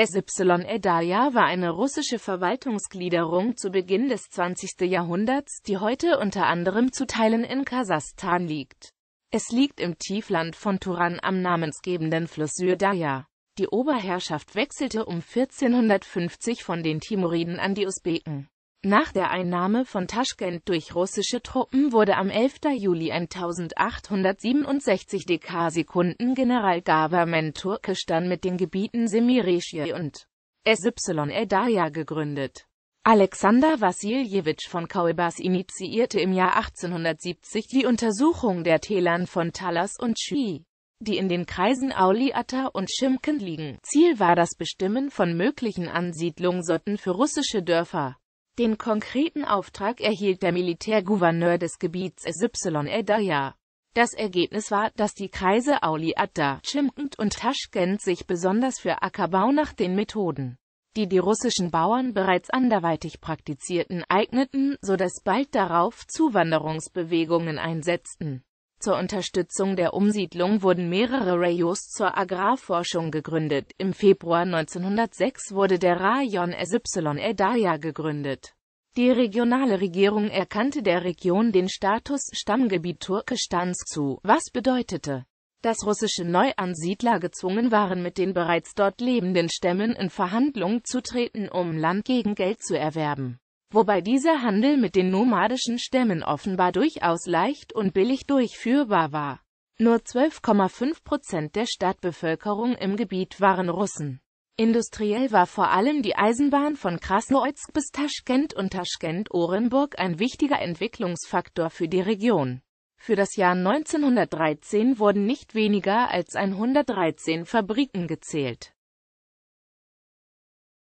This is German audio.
SY Edaya war eine russische Verwaltungsgliederung zu Beginn des 20. Jahrhunderts, die heute unter anderem zu Teilen in Kasachstan liegt. Es liegt im Tiefland von Turan am namensgebenden Fluss Syedaya. Die Oberherrschaft wechselte um 1450 von den Timuriden an die Usbeken. Nach der Einnahme von Taschkent durch russische Truppen wurde am 11. Juli 1867 DK-Sekunden Dekarsekunden Generalgouvernement Turkestan mit den Gebieten Semirischje und Syr-Edaja gegründet. Alexander Wassiljewitsch von Kauebas initiierte im Jahr 1870 die Untersuchung der Tälern von Talas und Schui die in den Kreisen Auliata und Schimken liegen. Ziel war das Bestimmen von möglichen Ansiedlungsorten für russische Dörfer. Den konkreten Auftrag erhielt der Militärgouverneur des Gebiets SY Edaya. Das Ergebnis war, dass die Kreise Auli Adda, Chimkent und Taschkent sich besonders für Ackerbau nach den Methoden, die die russischen Bauern bereits anderweitig praktizierten, eigneten, so dass bald darauf Zuwanderungsbewegungen einsetzten. Zur Unterstützung der Umsiedlung wurden mehrere Rayos zur Agrarforschung gegründet. Im Februar 1906 wurde der Rayon SY Edaya gegründet. Die regionale Regierung erkannte der Region den Status Stammgebiet Turkestans zu, was bedeutete, dass russische Neuansiedler gezwungen waren, mit den bereits dort lebenden Stämmen in Verhandlungen zu treten, um Land gegen Geld zu erwerben wobei dieser Handel mit den nomadischen Stämmen offenbar durchaus leicht und billig durchführbar war. Nur 12,5 Prozent der Stadtbevölkerung im Gebiet waren Russen. Industriell war vor allem die Eisenbahn von Krasnoodsk bis Taschkent und Taschkent-Orenburg ein wichtiger Entwicklungsfaktor für die Region. Für das Jahr 1913 wurden nicht weniger als 113 Fabriken gezählt.